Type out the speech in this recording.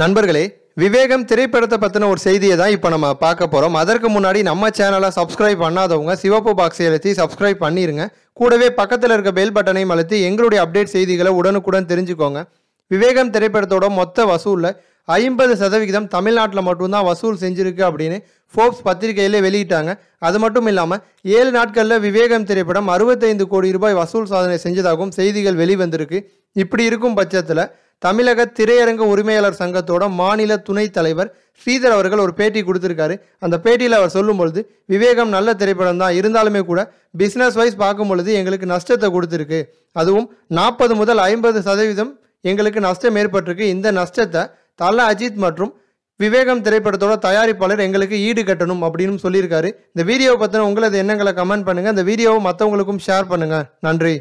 நண்பர்களே விவேகம் திரைப்படத்தை பற்றின ஒரு செய்தியை தான் இப்போ நம்ம பார்க்க போகிறோம் அதற்கு முன்னாடி நம்ம சேனலை சப்ஸ்கிரைப் பண்ணாதவங்க சிவப்பு பாக்ஸ் எழுத்தி சப்ஸ்கிரைப் பண்ணிடுங்க கூடவே பக்கத்தில் இருக்க பெல் பட்டனையும் அழுத்தி எங்களுடைய அப்டேட் செய்திகளை உடனுக்குடன் தெரிஞ்சுக்கோங்க விவேகம் திரைப்படத்தோட மொத்த வசூலில் ஐம்பது சதவிகிதம் தமிழ்நாட்டில் மட்டும்தான் வசூல் செஞ்சுருக்கு அப்படின்னு ஃபோர்ப்ஸ் பத்திரிகையிலே வெளியிட்டாங்க அது மட்டும் இல்லாமல் ஏழு நாட்களில் விவேகம் திரைப்படம் அறுபத்தைந்து கோடி ரூபாய் வசூல் சாதனை செஞ்சதாகவும் செய்திகள் வெளிவந்திருக்கு இப்படி இருக்கும் பட்சத்தில் தமிழக திரையரங்க உரிமையாளர் சங்கத்தோட மாநில துணைத் தலைவர் ஸ்ரீதர் அவர்கள் ஒரு பேட்டி கொடுத்துருக்காரு அந்த பேட்டியில் அவர் சொல்லும்பொழுது விவேகம் நல்ல திரைப்படம் தான் இருந்தாலுமே கூட பிஸ்னஸ் வைஸ் பார்க்கும் பொழுது எங்களுக்கு நஷ்டத்தை கொடுத்துருக்கு அதுவும் நாற்பது முதல் ஐம்பது சதவீதம் எங்களுக்கு நஷ்டம் ஏற்பட்டிருக்கு இந்த நஷ்டத்தை தல அஜித் மற்றும் விவேகம் திரைப்படத்தோட தயாரிப்பாளர் எங்களுக்கு ஈடு கட்டணும் அப்படின்னு சொல்லியிருக்காரு இந்த வீடியோவை பற்றின உங்களது எண்ணங்களை கமெண்ட் பண்ணுங்கள் இந்த வீடியோவை மற்றவங்களுக்கும் ஷேர் பண்ணுங்கள் நன்றி